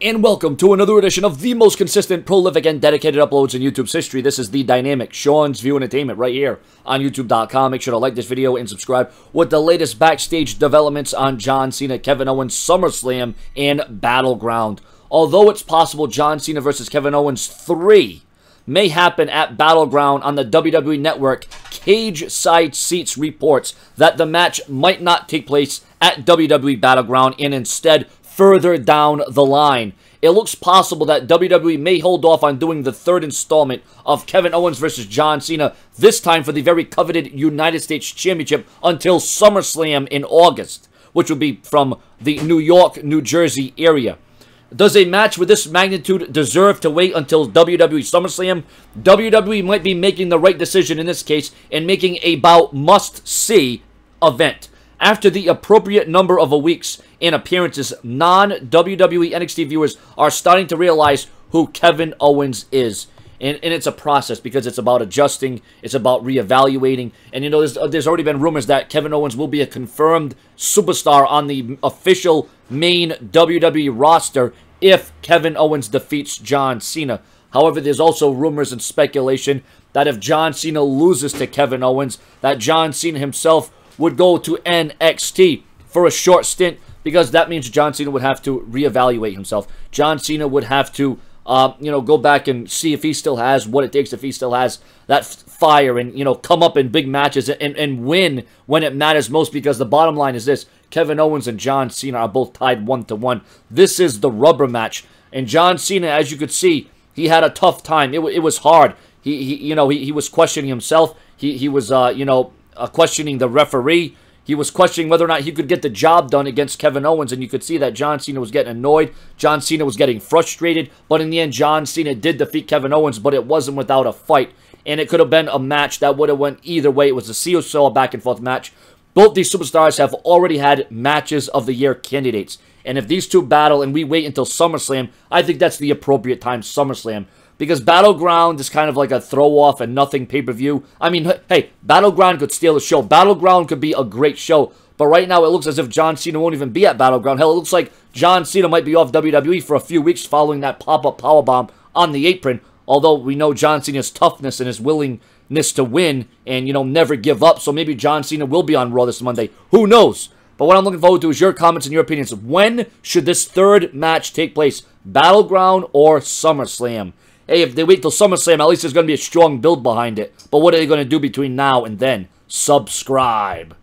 and welcome to another edition of the most consistent, prolific, and dedicated uploads in YouTube's history. This is The Dynamic, Sean's View Entertainment, right here on YouTube.com. Make sure to like this video and subscribe with the latest backstage developments on John Cena, Kevin Owens, SummerSlam, and Battleground. Although it's possible John Cena versus Kevin Owens 3 may happen at Battleground on the WWE Network, Cage Side Seats reports that the match might not take place at WWE Battleground and instead further down the line. It looks possible that WWE may hold off on doing the third installment of Kevin Owens versus John Cena, this time for the very coveted United States Championship until SummerSlam in August, which would be from the New York, New Jersey area. Does a match with this magnitude deserve to wait until WWE SummerSlam? WWE might be making the right decision in this case and making a bout must see event after the appropriate number of weeks in appearances, non-WWE NXT viewers are starting to realize who Kevin Owens is. And, and it's a process because it's about adjusting, it's about reevaluating. And, you know, there's, there's already been rumors that Kevin Owens will be a confirmed superstar on the official main WWE roster if Kevin Owens defeats John Cena. However, there's also rumors and speculation that if John Cena loses to Kevin Owens, that John Cena himself would go to NXT for a short stint because that means John Cena would have to reevaluate himself. John Cena would have to, uh, you know, go back and see if he still has what it takes, if he still has that fire and, you know, come up in big matches and, and win when it matters most because the bottom line is this Kevin Owens and John Cena are both tied one to one. This is the rubber match. And John Cena, as you could see, he had a tough time. It, it was hard. He, he you know, he, he was questioning himself. He, he was, uh, you know, uh, questioning the referee. He was questioning whether or not he could get the job done against Kevin Owens, and you could see that John Cena was getting annoyed. John Cena was getting frustrated, but in the end, John Cena did defeat Kevin Owens, but it wasn't without a fight. And it could have been a match that would have went either way. It was a seesaw back and forth match. Both these superstars have already had matches of the year candidates. And if these two battle and we wait until SummerSlam, I think that's the appropriate time SummerSlam because Battleground is kind of like a throw off and nothing pay per view. I mean, hey, Battleground could steal a show. Battleground could be a great show, but right now it looks as if John Cena won't even be at Battleground. Hell, it looks like John Cena might be off WWE for a few weeks following that pop up powerbomb on the apron. Although we know John Cena's toughness and his willingness to win and, you know, never give up. So maybe John Cena will be on Raw this Monday. Who knows? But what I'm looking forward to is your comments and your opinions. When should this third match take place? Battleground or SummerSlam? Hey, if they wait till SummerSlam, at least there's going to be a strong build behind it. But what are they going to do between now and then? Subscribe.